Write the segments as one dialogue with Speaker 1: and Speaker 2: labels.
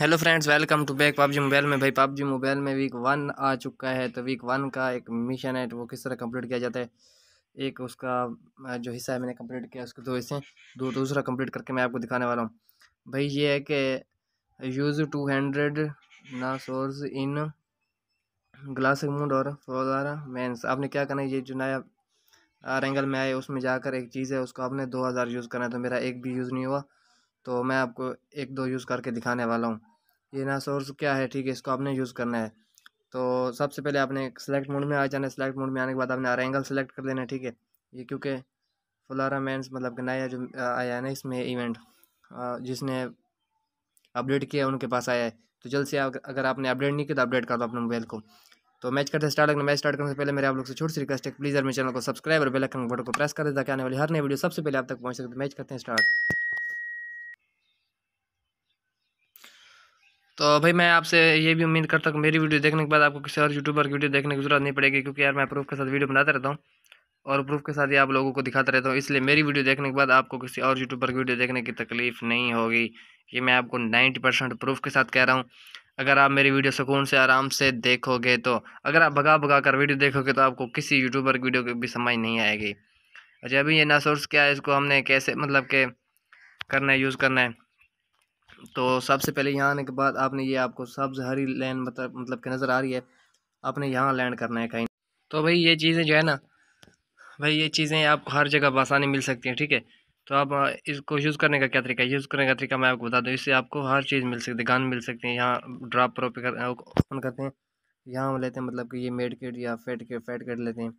Speaker 1: hello friends welcome to back PUBG mobile में भाई PUBG mobile में वीक वन आ चुका है तो वीक वन का एक मिशन है तो वो किस तरह कंप्लीट किया जाता है एक उसका जो हिस्सा है मैंने कंप्लीट किया उसको दो हिस्से दो दूसरा कंप्लीट करके मैं आपको दिखाने वाला हूँ भाई ये है कि यूज़ टू हंड्रेड ना सोर्स इन ग्लास मूड और फ्लोदारा मैंस आपने क्या करना है ये जो नया रेंगल में आए उसमें जाकर एक चीज़ है उसको आपने दो हज़ार यूज़ करना है तो मेरा एक भी यूज़ नहीं हुआ तो मैं आपको एक दो यूज़ करके दिखाने वाला हूँ ये ना सोर्स क्या है ठीक है इसको आपने यूज़ करना है तो सबसे पहले आपने सेलेक्ट मोड में आ जाना है सेलेक्ट मोड में आने के बाद आपने एंगल सेलेक्ट कर लेना है ठीक है ये क्योंकि फुलारा मैं मतलब कि नया जो आया है ना इसमें इवेंट जिसने अपडेट किया उनके पास आया है तो जल्द से अगर आपने अपडेट नहीं किया तो अपडेट कर दो अपने मोबाइल को तो मैच करते स्टार्ट करना मैच स्टार्ट करने से पहले मेरे आप लोग से छोटी सी रिक्वेस्ट है प्लीज़ मेरे चैनल को सब्सक्राइब और बेल आइकन बटन को प्रेस कर दे ताकि आने वाली हर नई वीडियो सबसे पहले आप तक पहुंच सकते मैच तो करते हैं स्टार्ट तो भाई मैं आपसे ये भी उम्मीद करता हूँ मेरी वीडियो देखने के बाद आपको किसी और यूट्यूबर की वीडियो देखने की जरूरत नहीं पड़ेगी क्योंकि यार मैं प्रूफ के साथ वीडियो बनाता रहता हूँ और प्रूफ के साथ ही आप लोगों को दिखाता रहता हूँ इसलिए मेरी वीडियो देखने के बाद आपको किसी और यूट्यूबर की वीडियो देखने की तकलीफ़ नहीं होगी ये मैं आपको नाइन्टी परसेंट प्रूफ के साथ कह रहा हूँ अगर आप मेरी वीडियो सुकून से आराम से देखोगे तो अगर आप भगा भगा कर वीडियो देखोगे तो आपको किसी यूट्यूबर की वीडियो की भी समझ नहीं आएगी अच्छा अभी ये ना सोर्स क्या है इसको हमने कैसे मतलब के करना है यूज़ करना है तो सबसे पहले यहाँ आने के बाद आपने ये आपको सब्ज़ हरी लैंड मतलब मतलब कि नज़र आ रही है आपने यहाँ लैंड करना है कहीं तो भाई ये चीज़ें जो है ना भाई ये चीज़ें आप हर जगह बसानी मिल सकती हैं ठीक है तो आप इसको यूज़ करने का क्या तरीका है यूज़ करने का तरीका मैं आपको बता दूँ इससे आपको हर चीज़ मिल सकती है गान मिल सकती है यहाँ ड्राप प्रोप कर ओपन करते हैं यहाँ लेते हैं मतलब कि ये मेड किट या फैट किट फैट किट लेते हैं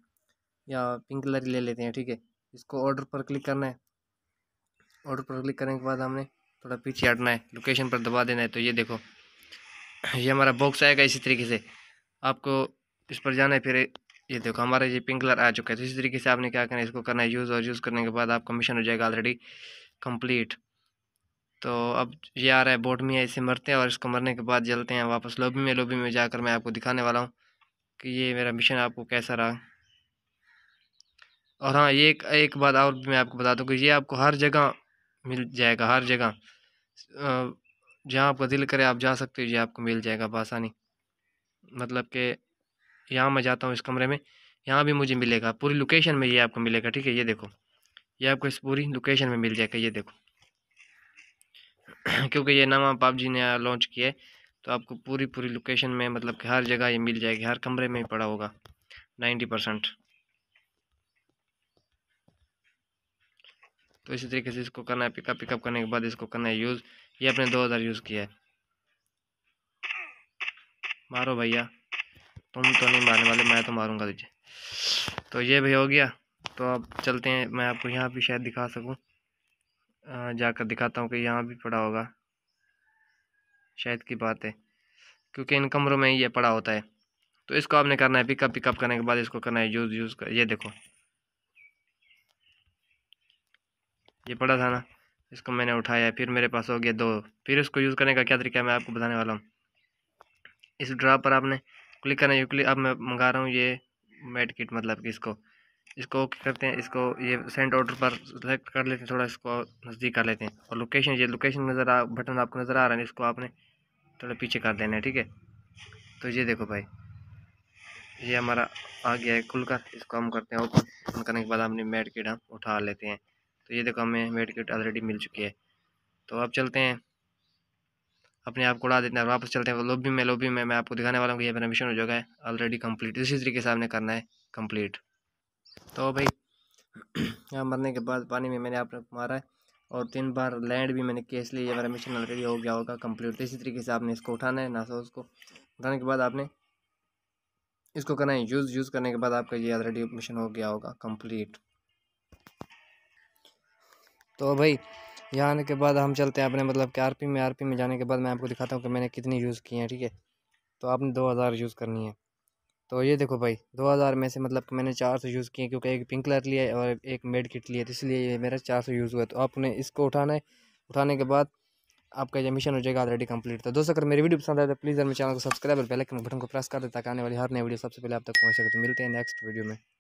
Speaker 1: या पिंक कलर ले लेते हैं ठीक है इसको ऑर्डर पर क्लिक करना है ऑर्डर पर क्लिक करने के बाद हमने थोड़ा पीछे हटना है लोकेशन पर दबा देना है तो ये देखो ये हमारा बॉक्स आएगा इसी तरीके से आपको इस पर जाना है फिर ये देखो हमारा ये पिंक कलर आ चुका है तो इसी तरीके से आपने क्या करना है इसको करना है यूज़ और यूज़ करने के बाद आपका मिशन हो जाएगा ऑलरेडी कंप्लीट तो अब ये आ रहा है बोट में इसे मरते हैं और इसको मरने के बाद जलते हैं वापस लोबी में लोबी में जाकर मैं आपको दिखाने वाला हूँ कि ये मेरा मिशन आपको कैसा रहा और हाँ ये एक, एक बात और भी मैं आपको बता दूँ कि ये आपको हर जगह मिल जाएगा हर जगह जहाँ आपका दिल करे आप जा सकते हो ये आपको मिल जाएगा बसानी मतलब के यहाँ मैं जाता हूँ इस कमरे में यहाँ भी मुझे मिलेगा पूरी लोकेशन में ये आपको मिलेगा ठीक है ये देखो ये आपको इस पूरी लोकेशन में मिल जाएगा ये देखो क्योंकि ये नवा पाप जी ने लॉन्च किया है तो आपको पूरी पूरी लोकेशन में मतलब कि हर जगह ये मिल जाएगी हर कमरे में ही पड़ा होगा नाइन्टी परसेंट तो इसी तरीके से इसको करना है पिकअप पिकअप करने के बाद इसको करना है यूज़ ये अपने हज़ार यूज़ किया है मारो भैया तुम तो नहीं मारने वाले मैं तो मारूंगा तुझे तो ये भी हो गया तो अब चलते हैं मैं आपको यहाँ भी शायद दिखा सकूँ जाकर दिखाता हूँ कि यहाँ भी पड़ा होगा शायद की बात है क्योंकि इन कमरों में ये पड़ा होता है तो इसको आपने करना है पिकअप पिकअप करने के बाद इसको करना है यूज़ यूज़ कर ये देखो ये पड़ा था ना इसको मैंने उठाया फिर मेरे पास हो गया दो फिर इसको यूज़ करने का क्या तरीका है मैं आपको बताने वाला हूँ इस ड्रा पर आपने क्लिक करना है क्लिक अब मैं मंगा रहा हूँ ये मेड किट मतलब कि इसको इसको ओके करते हैं इसको ये सेंट ऑर्डर पर सेलेक्ट कर लेते हैं थोड़ा इसको नज़दीक कर लेते हैं और लोकेशन ये लोकेशन नज़र आ बटन आपको नज़र आ रहा है इसको आपने थोड़ा पीछे कर देना है ठीक है तो ये देखो भाई ये हमारा आ गया है खुलकर इसको हम करते हैं ओपन करने के बाद हमने मेड किट हम उठा लेते हैं तो ये देखो हमें मेड किट ऑलरेडी मिल चुकी है तो अब चलते हैं अपने आप को उड़ा देते हैं वापस चलते हैं लोबी में लोबी में मैं आपको दिखाने वाला हूँ कि ये मेरा मिशन हो जाएगा ऑलरेडी कम्प्लीट इसी तरीके से आपने करना है कम्प्लीट तो भाई यहाँ मरने के बाद पानी में मैंने आपने मारा है और तीन बार लैंड भी मैंने किया इसलिए ये मेरा मिशन ऑलरेडी हो गया होगा कम्प्लीट तो इसी तरीके से आपने इसको उठाना है नासा उसको उठाने के बाद आपने इसको करना है यूज़ यूज़ करने के बाद आपका ये ऑलरेडी मिशन हो गया होगा कम्प्लीट तो भाई यहाँ आने के बाद हम चलते हैं अपने मतलब कि आर में आर में जाने के बाद मैं आपको दिखाता हूँ कि मैंने कितनी यूज़ की हैं ठीक है तो आपने दो हज़ार यूज़ करनी है तो ये देखो भाई दो हज़ार में से मतलब कि मैंने चार सौ यूज़ किए क्योंकि एक पिंक कलर लिया है और एक मेड किट लिया तो इसलिए ये मेरा चार सौ यूज़ हुआ तो आपने इसको उठाना है उठाने के बाद आपका ये मिशन हो जाएगा ऑलरेडी कम्प्लीट तो दोस्तों अगर मेरी वीडियो पसंद आए तो प्लीज़ मेरे चैनल को सब्सक्राइब और बेल आइकन बटन को प्रेस कर दे ताकि आने वाली हर नई वीडियो सबसे पहले आप तक पहुँच सके तो मिलते हैं नेक्स्ट वीडियो में